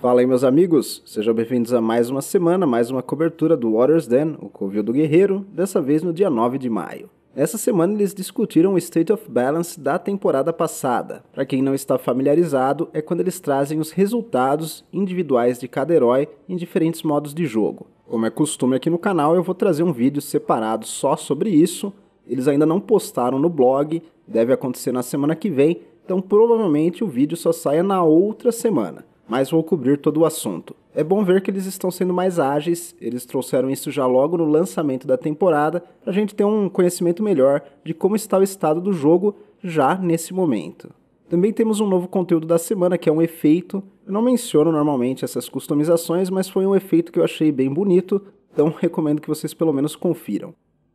Fala aí, meus amigos! Sejam bem-vindos a mais uma semana, mais uma cobertura do Warriors Den, o Covil do Guerreiro, dessa vez no dia 9 de maio. Essa semana eles discutiram o State of Balance da temporada passada. Para quem não está familiarizado, é quando eles trazem os resultados individuais de cada herói em diferentes modos de jogo. Como é costume aqui no canal, eu vou trazer um vídeo separado só sobre isso. Eles ainda não postaram no blog, deve acontecer na semana que vem, então provavelmente o vídeo só saia na outra semana mas vou cobrir todo o assunto. É bom ver que eles estão sendo mais ágeis, eles trouxeram isso já logo no lançamento da temporada, para a gente ter um conhecimento melhor de como está o estado do jogo já nesse momento. Também temos um novo conteúdo da semana que é um efeito. Eu não menciono normalmente essas customizações, mas foi um efeito que eu achei bem bonito, então recomendo que vocês pelo menos confiram.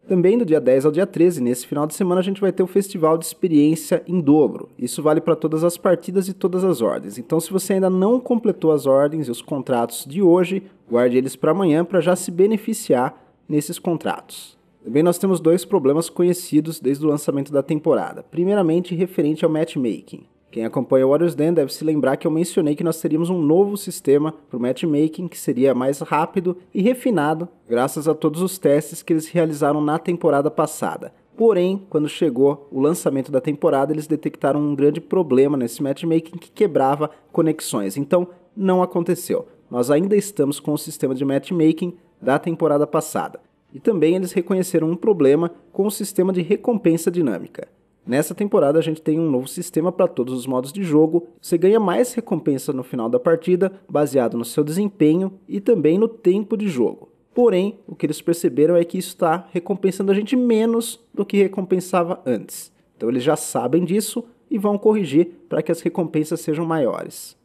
Também do dia 10 ao dia 13, nesse final de semana, a gente vai ter o Festival de Experiência em Dobro. Isso vale para todas as partidas e todas as ordens. Então, se você ainda não completou as ordens e os contratos de hoje, guarde eles para amanhã para já se beneficiar nesses contratos. Também nós temos dois problemas conhecidos desde o lançamento da temporada. Primeiramente, referente ao matchmaking. Quem acompanha o Warriors Den deve se lembrar que eu mencionei que nós teríamos um novo sistema para o matchmaking que seria mais rápido e refinado, graças a todos os testes que eles realizaram na temporada passada. Porém, quando chegou o lançamento da temporada, eles detectaram um grande problema nesse matchmaking que quebrava conexões. Então, não aconteceu. Nós ainda estamos com o sistema de matchmaking da temporada passada. E também eles reconheceram um problema com o sistema de recompensa dinâmica. Nessa temporada a gente tem um novo sistema para todos os modos de jogo. Você ganha mais recompensa no final da partida, baseado no seu desempenho e também no tempo de jogo. Porém, o que eles perceberam é que isso está recompensando a gente menos do que recompensava antes. Então eles já sabem disso e vão corrigir para que as recompensas sejam maiores.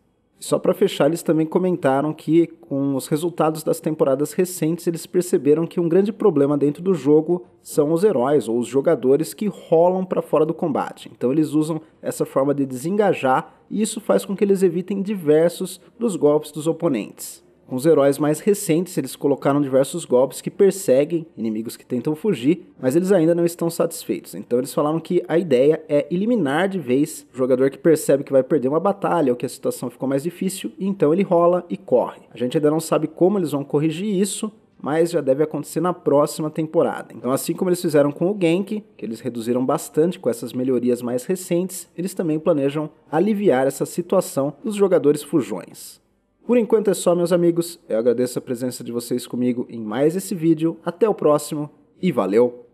Só para fechar, eles também comentaram que, com os resultados das temporadas recentes, eles perceberam que um grande problema dentro do jogo são os heróis ou os jogadores que rolam para fora do combate. Então, eles usam essa forma de desengajar e isso faz com que eles evitem diversos dos golpes dos oponentes. Com os heróis mais recentes, eles colocaram diversos golpes que perseguem inimigos que tentam fugir, mas eles ainda não estão satisfeitos. Então eles falaram que a ideia é eliminar de vez o jogador que percebe que vai perder uma batalha ou que a situação ficou mais difícil, e então ele rola e corre. A gente ainda não sabe como eles vão corrigir isso, mas já deve acontecer na próxima temporada. Então, assim como eles fizeram com o Genk, que eles reduziram bastante com essas melhorias mais recentes, eles também planejam aliviar essa situação dos jogadores fujões. Por enquanto é só, meus amigos. Eu agradeço a presença de vocês comigo em mais esse vídeo. Até o próximo e valeu!